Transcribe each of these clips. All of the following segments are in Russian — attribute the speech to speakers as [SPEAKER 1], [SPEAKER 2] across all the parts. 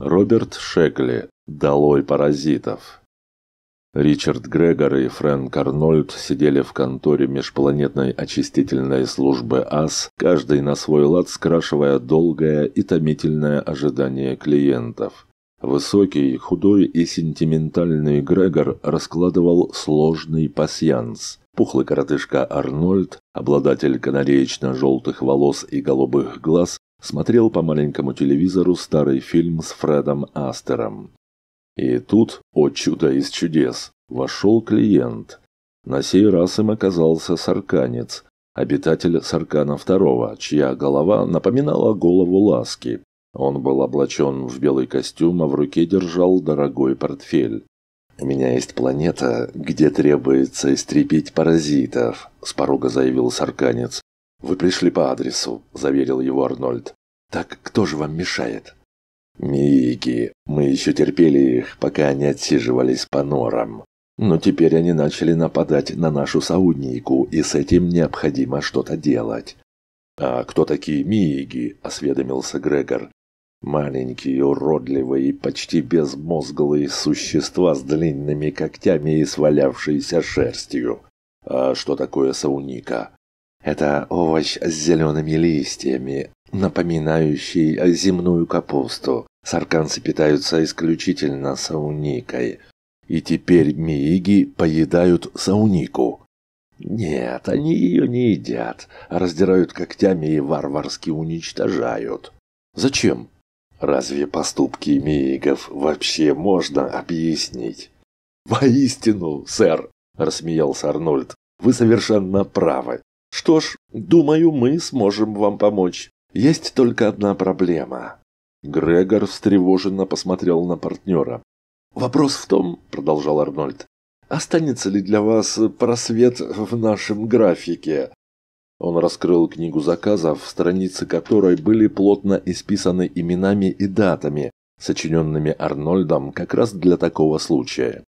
[SPEAKER 1] Роберт Шекли «Долой паразитов». Ричард Грегор и Фрэнк Арнольд сидели в конторе межпланетной очистительной службы АС, каждый на свой лад скрашивая долгое и томительное ожидание клиентов. Высокий, худой и сентиментальный Грегор раскладывал сложный пасьянс. Пухлый коротышка Арнольд, обладатель канареечно-желтых волос и голубых глаз, смотрел по маленькому телевизору старый фильм с Фредом Астером. И тут, о чудо из чудес, вошел клиент. На сей раз им оказался сарканец, обитатель Саркана второго, чья голова напоминала голову Ласки. Он был облачен в белый костюм, а в руке держал дорогой портфель. «У меня есть планета, где требуется истребить паразитов», – с порога заявил сарканец. «Вы пришли по адресу», – заверил его Арнольд. «Так кто же вам мешает?» «Мики, мы еще терпели их, пока они отсиживались по норам. Но теперь они начали нападать на нашу сауднику, и с этим необходимо что-то делать». «А кто такие миги?» – осведомился Грегор. «Маленькие, уродливые, почти безмозглые существа с длинными когтями и свалявшейся шерстью. А что такое сауника?» Это овощ с зелеными листьями, напоминающий земную капусту. Сарканцы питаются исключительно сауникой. И теперь мииги поедают саунику. Нет, они ее не едят, а раздирают когтями и варварски уничтожают. Зачем? Разве поступки миигов вообще можно объяснить? «Воистину, сэр», — рассмеялся Арнольд, — «вы совершенно правы. Что ж, думаю, мы сможем вам помочь. Есть только одна проблема. Грегор встревоженно посмотрел на партнера. «Вопрос в том, — продолжал Арнольд, — останется ли для вас просвет в нашем графике?» Он раскрыл книгу заказов, страницы которой были плотно исписаны именами и датами, сочиненными Арнольдом как раз для такого случая.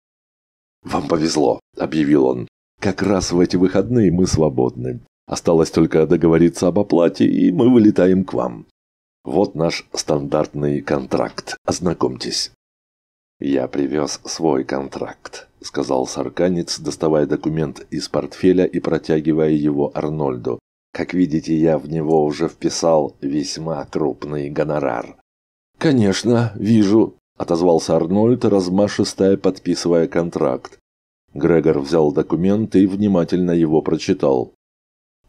[SPEAKER 1] «Вам повезло», — объявил он. Как раз в эти выходные мы свободны. Осталось только договориться об оплате, и мы вылетаем к вам. Вот наш стандартный контракт. Ознакомьтесь. Я привез свой контракт, сказал сарканец, доставая документ из портфеля и протягивая его Арнольду. Как видите, я в него уже вписал весьма крупный гонорар. Конечно, вижу, отозвался Арнольд, размашисто подписывая контракт. Грегор взял документ и внимательно его прочитал.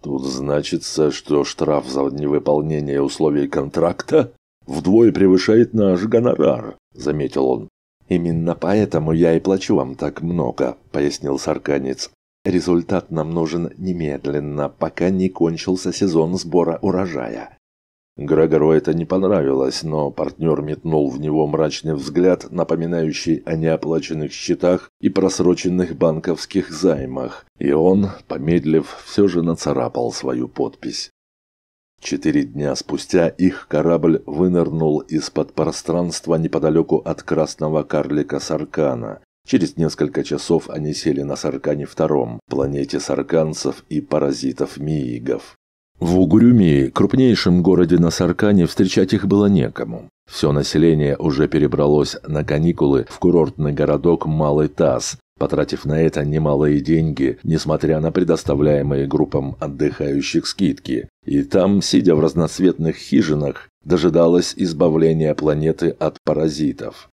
[SPEAKER 1] «Тут значится, что штраф за невыполнение условий контракта вдвое превышает наш гонорар», — заметил он. «Именно поэтому я и плачу вам так много», — пояснил сарканец. «Результат нам нужен немедленно, пока не кончился сезон сбора урожая. Грегору это не понравилось, но партнер метнул в него мрачный взгляд, напоминающий о неоплаченных счетах и просроченных банковских займах, и он, помедлив, все же нацарапал свою подпись. Четыре дня спустя их корабль вынырнул из-под пространства неподалеку от красного карлика Саркана. Через несколько часов они сели на саркане втором, планете сарканцев и паразитов-миигов. В Угрюмии, крупнейшем городе на Саркане, встречать их было некому. Все население уже перебралось на каникулы в курортный городок Малый Таз, потратив на это немалые деньги, несмотря на предоставляемые группам отдыхающих скидки. И там, сидя в разноцветных хижинах, дожидалось избавления планеты от паразитов.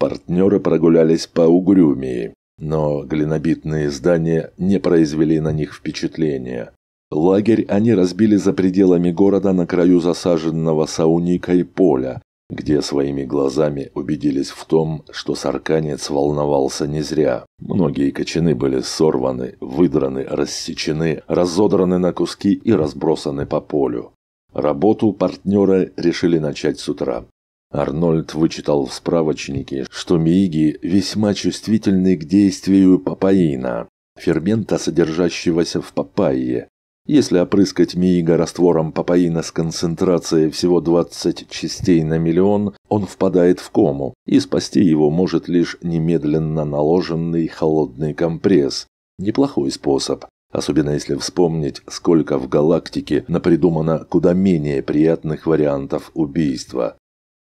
[SPEAKER 1] Партнеры прогулялись по Угрюмии, но глинобитные здания не произвели на них впечатления. Лагерь они разбили за пределами города на краю засаженного сауникой поля, где своими глазами убедились в том, что сарканец волновался не зря. Многие кочаны были сорваны, выдраны, рассечены, разодраны на куски и разбросаны по полю. Работу партнеры решили начать с утра. Арнольд вычитал в справочнике, что мииги весьма чувствительны к действию папаина, фермента, содержащегося в папайе, если опрыскать Миига раствором папаина с концентрацией всего 20 частей на миллион, он впадает в кому, и спасти его может лишь немедленно наложенный холодный компресс. Неплохой способ, особенно если вспомнить, сколько в галактике напридумано куда менее приятных вариантов убийства.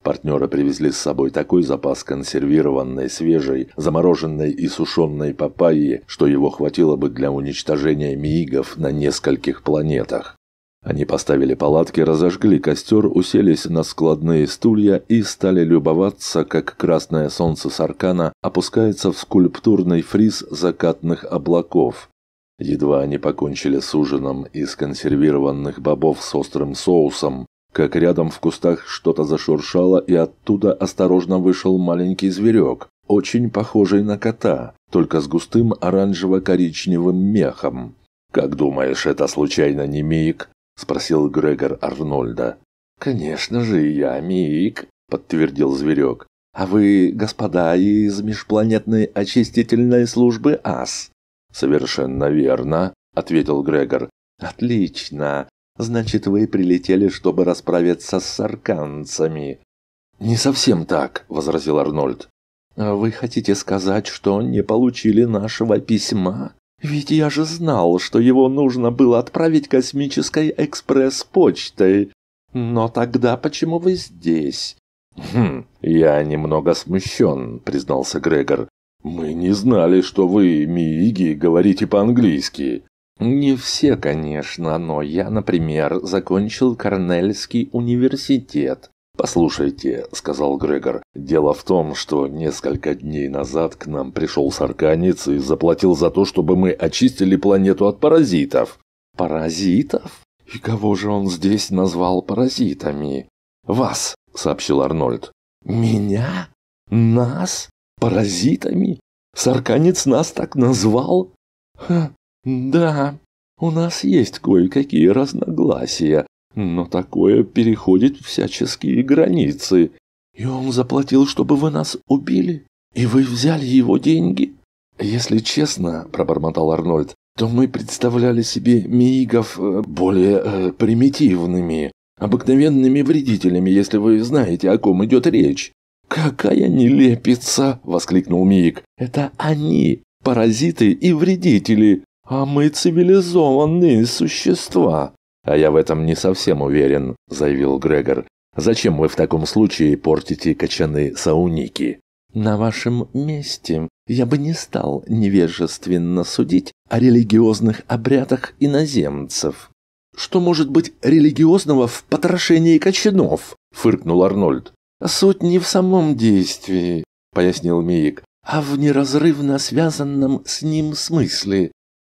[SPEAKER 1] Партнеры привезли с собой такой запас консервированной, свежей, замороженной и сушеной папайи, что его хватило бы для уничтожения миигов на нескольких планетах. Они поставили палатки, разожгли костер, уселись на складные стулья и стали любоваться, как красное солнце Саркана опускается в скульптурный фриз закатных облаков. Едва они покончили с ужином из консервированных бобов с острым соусом, как рядом в кустах что-то зашуршало, и оттуда осторожно вышел маленький зверек, очень похожий на кота, только с густым оранжево-коричневым мехом. «Как думаешь, это случайно не Мик?» – спросил Грегор Арнольда. «Конечно же, я Мик», – подтвердил зверек. «А вы, господа, из межпланетной очистительной службы АС?» «Совершенно верно», – ответил Грегор. «Отлично. Значит, вы прилетели, чтобы расправиться с сарканцами. Не совсем так, возразил Арнольд. А вы хотите сказать, что не получили нашего письма? Ведь я же знал, что его нужно было отправить космической экспресс-почтой. Но тогда почему вы здесь? Хм, я немного смущен, признался Грегор. Мы не знали, что вы, Мииги, говорите по-английски. Не все, конечно, но я, например, закончил Корнельский университет. «Послушайте», — сказал Грегор, — «дело в том, что несколько дней назад к нам пришел сарканец и заплатил за то, чтобы мы очистили планету от паразитов». «Паразитов? И кого же он здесь назвал паразитами?» «Вас», — сообщил Арнольд. «Меня? Нас? Паразитами? Сарканец нас так назвал?» «Ха, да, у нас есть кое-какие разногласия, но такое переходит всяческие границы. И он заплатил, чтобы вы нас убили? И вы взяли его деньги? Если честно, пробормотал Арнольд, то мы представляли себе миигов э, более э, примитивными, обыкновенными вредителями, если вы знаете, о ком идет речь. «Какая нелепица!» – воскликнул Миик. «Это они, паразиты и вредители. «А мы цивилизованные существа!» «А я в этом не совсем уверен», — заявил Грегор. «Зачем вы в таком случае портите качаны сауники?» «На вашем месте я бы не стал невежественно судить о религиозных обрядах иноземцев». «Что может быть религиозного в потрошении кочанов?» — фыркнул Арнольд. «Суть не в самом действии», — пояснил Миик, — «а в неразрывно связанном с ним смысле.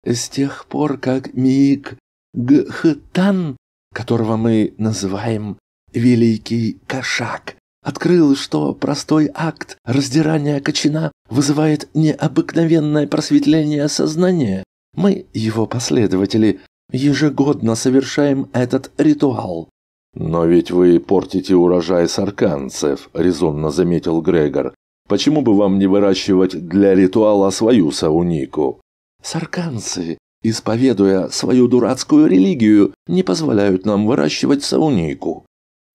[SPEAKER 1] С тех пор, как Миик Гхтан, которого мы называем «Великий Кошак», открыл, что простой акт раздирания кочана вызывает необыкновенное просветление сознания, мы, его последователи, ежегодно совершаем этот ритуал. «Но ведь вы портите урожай сарканцев», – резонно заметил Грегор. «Почему бы вам не выращивать для ритуала свою саунику?» Сарканцы, исповедуя свою дурацкую религию, не позволяют нам выращивать саунику.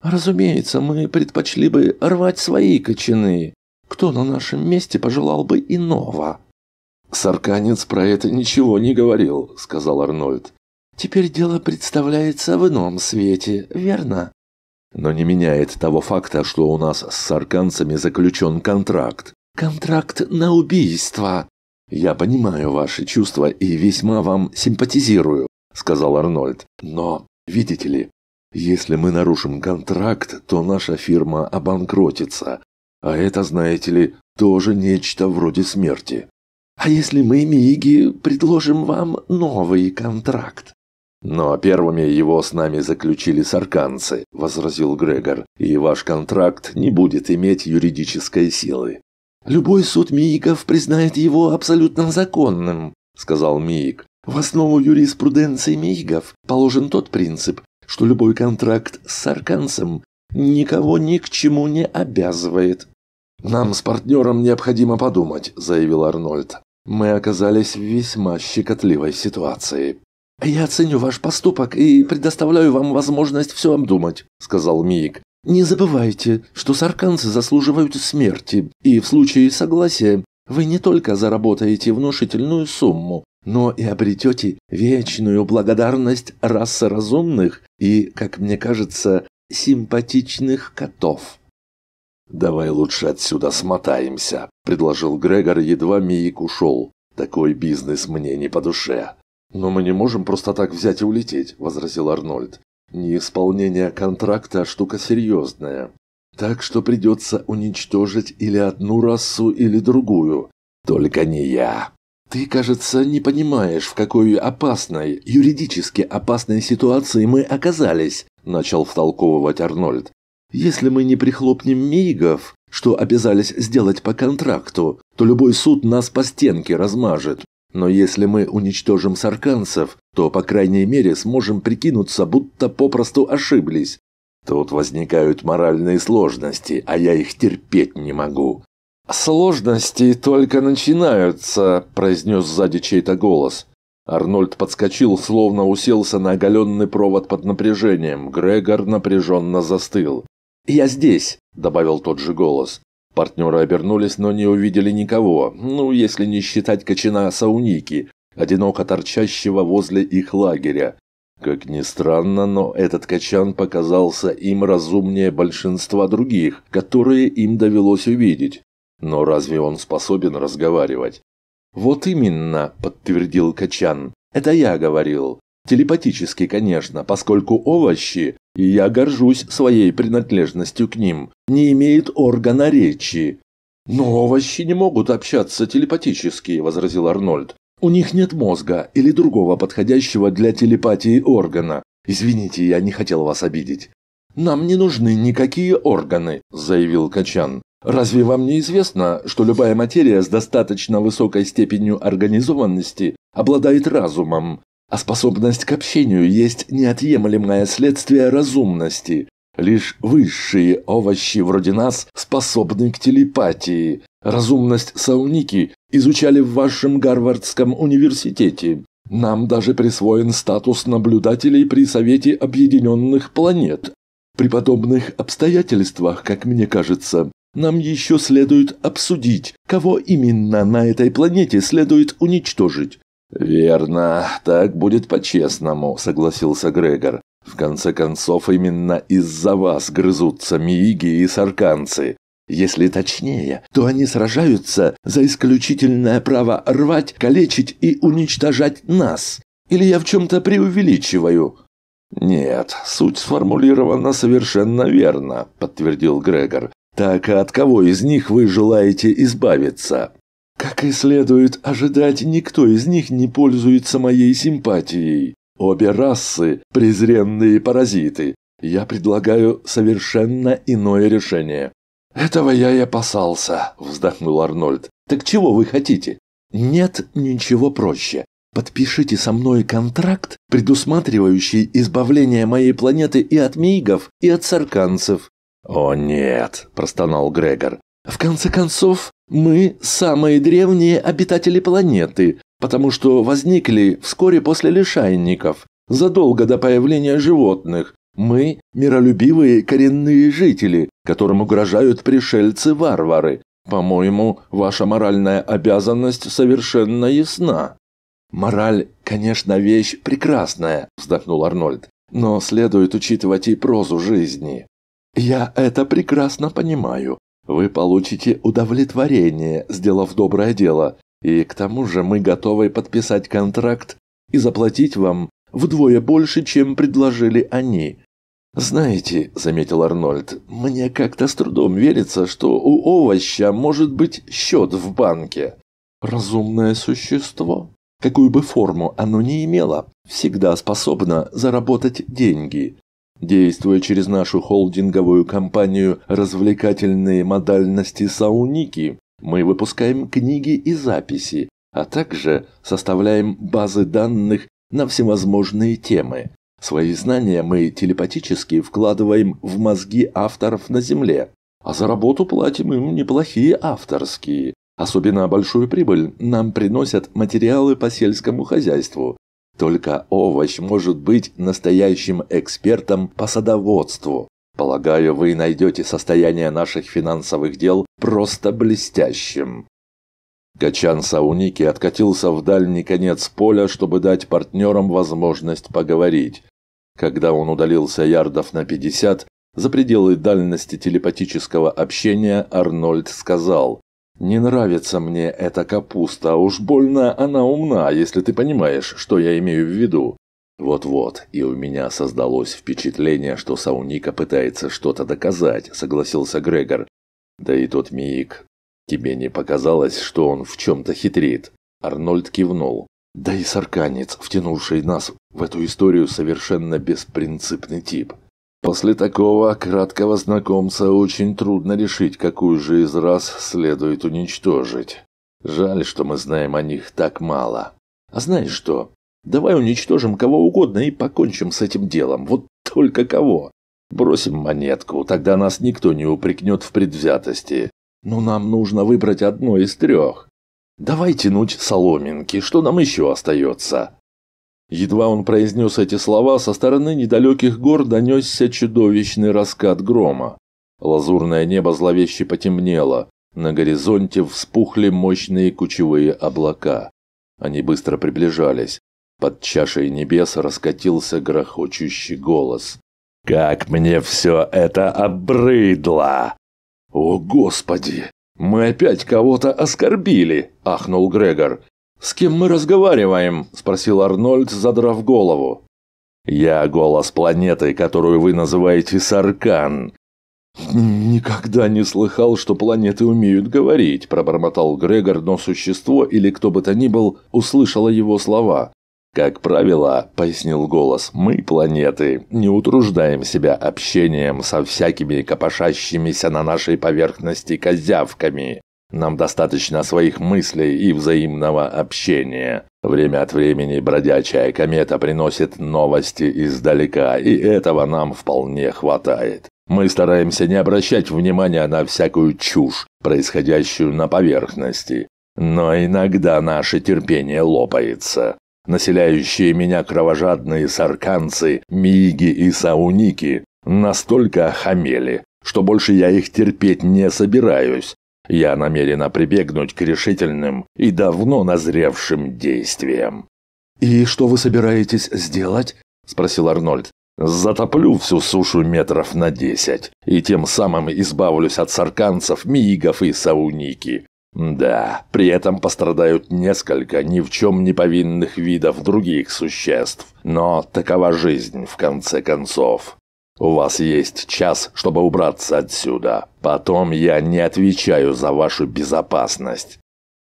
[SPEAKER 1] Разумеется, мы предпочли бы рвать свои кочаны. Кто на нашем месте пожелал бы иного? Сарканец про это ничего не говорил, сказал Арнольд. Теперь дело представляется в ином свете, верно? Но не меняет того факта, что у нас с сарканцами заключен контракт. Контракт на убийство. «Я понимаю ваши чувства и весьма вам симпатизирую», – сказал Арнольд. «Но, видите ли, если мы нарушим контракт, то наша фирма обанкротится. А это, знаете ли, тоже нечто вроде смерти». «А если мы, Миги, предложим вам новый контракт?» «Но первыми его с нами заключили сарканцы», – возразил Грегор, – «и ваш контракт не будет иметь юридической силы». Любой суд Мииков признает его абсолютно законным, сказал Миик. В основу юриспруденции Мииков положен тот принцип, что любой контракт с арканцем никого ни к чему не обязывает. «Нам с партнером необходимо подумать», – заявил Арнольд. «Мы оказались в весьма щекотливой ситуации». «Я оценю ваш поступок и предоставляю вам возможность все обдумать», – сказал Миик. Не забывайте, что сарканцы заслуживают смерти, и в случае согласия вы не только заработаете внушительную сумму, но и обретете вечную благодарность расы разумных и, как мне кажется, симпатичных котов. «Давай лучше отсюда смотаемся», – предложил Грегор, едва Миик ушел. «Такой бизнес мне не по душе». «Но мы не можем просто так взять и улететь», – возразил Арнольд. Неисполнение контракта – штука серьезная. Так что придется уничтожить или одну расу, или другую. Только не я. Ты, кажется, не понимаешь, в какой опасной, юридически опасной ситуации мы оказались, начал втолковывать Арнольд. Если мы не прихлопнем мигов, что обязались сделать по контракту, то любой суд нас по стенке размажет. Но если мы уничтожим сарканцев, то, по крайней мере, сможем прикинуться, будто попросту ошиблись. Тут возникают моральные сложности, а я их терпеть не могу. «Сложности только начинаются», – произнес сзади чей-то голос. Арнольд подскочил, словно уселся на оголенный провод под напряжением. Грегор напряженно застыл. «Я здесь», – добавил тот же голос. Партнеры обернулись, но не увидели никого, ну, если не считать кочана Сауники, одиноко торчащего возле их лагеря. Как ни странно, но этот качан показался им разумнее большинства других, которые им довелось увидеть. Но разве он способен разговаривать? «Вот именно», – подтвердил качан. «Это я говорил. Телепатически, конечно, поскольку овощи и я горжусь своей принадлежностью к ним, не имеет органа речи». «Но овощи не могут общаться телепатически», – возразил Арнольд. «У них нет мозга или другого подходящего для телепатии органа. Извините, я не хотел вас обидеть». «Нам не нужны никакие органы», – заявил Качан. «Разве вам не известно, что любая материя с достаточно высокой степенью организованности обладает разумом? А способность к общению есть неотъемлемое следствие разумности. Лишь высшие овощи вроде нас способны к телепатии. Разумность Сауники изучали в вашем Гарвардском университете. Нам даже присвоен статус наблюдателей при Совете Объединенных Планет. При подобных обстоятельствах, как мне кажется, нам еще следует обсудить, кого именно на этой планете следует уничтожить. «Верно, так будет по-честному», — согласился Грегор. «В конце концов, именно из-за вас грызутся мииги и сарканцы. Если точнее, то они сражаются за исключительное право рвать, калечить и уничтожать нас. Или я в чем-то преувеличиваю?» «Нет, суть сформулирована совершенно верно», — подтвердил Грегор. «Так а от кого из них вы желаете избавиться?» Как и следует ожидать, никто из них не пользуется моей симпатией. Обе расы – презренные паразиты. Я предлагаю совершенно иное решение». «Этого я и опасался», – вздохнул Арнольд. «Так чего вы хотите?» «Нет ничего проще. Подпишите со мной контракт, предусматривающий избавление моей планеты и от мигов и от сарканцев». «О нет», – простонал Грегор. В конце концов, мы самые древние обитатели планеты, потому что возникли вскоре после лишайников, задолго до появления животных. Мы – миролюбивые коренные жители, которым угрожают пришельцы-варвары. По-моему, ваша моральная обязанность совершенно ясна». «Мораль, конечно, вещь прекрасная», – вздохнул Арнольд, «но следует учитывать и прозу жизни». «Я это прекрасно понимаю. Вы получите удовлетворение, сделав доброе дело, и к тому же мы готовы подписать контракт и заплатить вам вдвое больше, чем предложили они. Знаете, заметил Арнольд, мне как-то с трудом верится, что у овоща может быть счет в банке. Разумное существо, какую бы форму оно ни имело, всегда способно заработать деньги. Действуя через нашу холдинговую компанию «Развлекательные модальности Сауники», мы выпускаем книги и записи, а также составляем базы данных на всевозможные темы. Свои знания мы телепатически вкладываем в мозги авторов на Земле, а за работу платим им неплохие авторские. Особенно большую прибыль нам приносят материалы по сельскому хозяйству, только овощ может быть настоящим экспертом по садоводству. Полагаю, вы найдете состояние наших финансовых дел просто блестящим. Гачан Сауники откатился в дальний конец поля, чтобы дать партнерам возможность поговорить. Когда он удалился ярдов на 50, за пределы дальности телепатического общения Арнольд сказал «Не нравится мне эта капуста, а уж больно она умна, если ты понимаешь, что я имею в виду». «Вот-вот, и у меня создалось впечатление, что Сауника пытается что-то доказать», — согласился Грегор. «Да и тот Миик. Тебе не показалось, что он в чем-то хитрит?» Арнольд кивнул. «Да и сарканец, втянувший нас в эту историю, совершенно беспринципный тип. После такого краткого знакомца очень трудно решить, какую же из раз следует уничтожить. Жаль, что мы знаем о них так мало. А знаешь что? Давай уничтожим кого угодно и покончим с этим делом. Вот только кого. Бросим монетку, тогда нас никто не упрекнет в предвзятости. Но нам нужно выбрать одно из трех. Давай тянуть соломинки, что нам еще остается? Едва он произнес эти слова, со стороны недалеких гор донесся чудовищный раскат грома. Лазурное небо зловеще потемнело. На горизонте вспухли мощные кучевые облака. Они быстро приближались. Под чашей небес раскатился грохочущий голос. «Как мне все это обрыдло!» «О, Господи! Мы опять кого-то оскорбили!» – ахнул Грегор. «С кем мы разговариваем?» – спросил Арнольд, задрав голову. «Я голос планеты, которую вы называете Саркан». «Никогда не слыхал, что планеты умеют говорить», – пробормотал Грегор, но существо или кто бы то ни был услышало его слова. «Как правило», – пояснил голос, – «мы, планеты, не утруждаем себя общением со всякими копошащимися на нашей поверхности козявками. Нам достаточно своих мыслей и взаимного общения. Время от времени бродячая комета приносит новости издалека, и этого нам вполне хватает. Мы стараемся не обращать внимания на всякую чушь, происходящую на поверхности. Но иногда наше терпение лопается. Населяющие меня кровожадные сарканцы, миги и сауники настолько охамели, что больше я их терпеть не собираюсь, я намерена прибегнуть к решительным и давно назревшим действиям. «И что вы собираетесь сделать?» – спросил Арнольд. «Затоплю всю сушу метров на десять, и тем самым избавлюсь от сарканцев, миигов и сауники. Да, при этом пострадают несколько ни в чем не повинных видов других существ, но такова жизнь в конце концов». «У вас есть час, чтобы убраться отсюда. Потом я не отвечаю за вашу безопасность».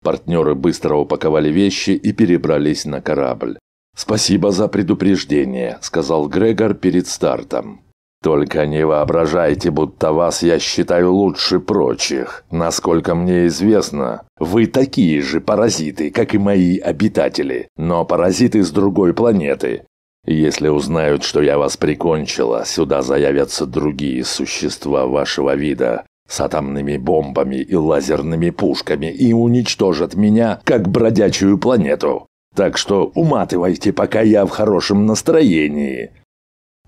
[SPEAKER 1] Партнеры быстро упаковали вещи и перебрались на корабль. «Спасибо за предупреждение», – сказал Грегор перед стартом. «Только не воображайте, будто вас я считаю лучше прочих. Насколько мне известно, вы такие же паразиты, как и мои обитатели, но паразиты с другой планеты. Если узнают, что я вас прикончила, сюда заявятся другие существа вашего вида с атомными бомбами и лазерными пушками и уничтожат меня, как бродячую планету. Так что уматывайте, пока я в хорошем настроении».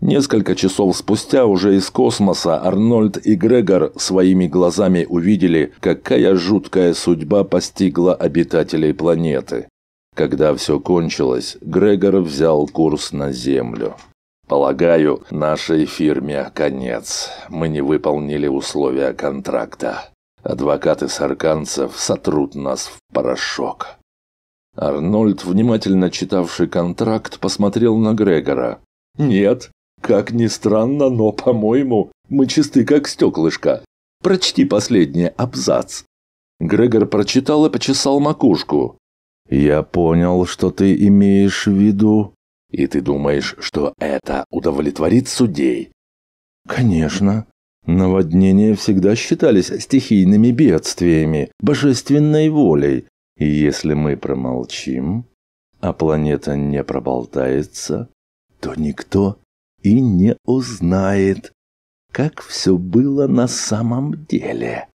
[SPEAKER 1] Несколько часов спустя уже из космоса Арнольд и Грегор своими глазами увидели, какая жуткая судьба постигла обитателей планеты. Когда все кончилось, Грегор взял курс на Землю. «Полагаю, нашей фирме конец. Мы не выполнили условия контракта. Адвокаты сарканцев сотрут нас в порошок». Арнольд, внимательно читавший контракт, посмотрел на Грегора. «Нет, как ни странно, но, по-моему, мы чисты как стеклышко. Прочти последний абзац». Грегор прочитал и почесал макушку. «Я понял, что ты имеешь в виду. И ты думаешь, что это удовлетворит судей?» «Конечно. Наводнения всегда считались стихийными бедствиями, божественной волей. И если мы промолчим, а планета не проболтается, то никто и не узнает, как все было на самом деле».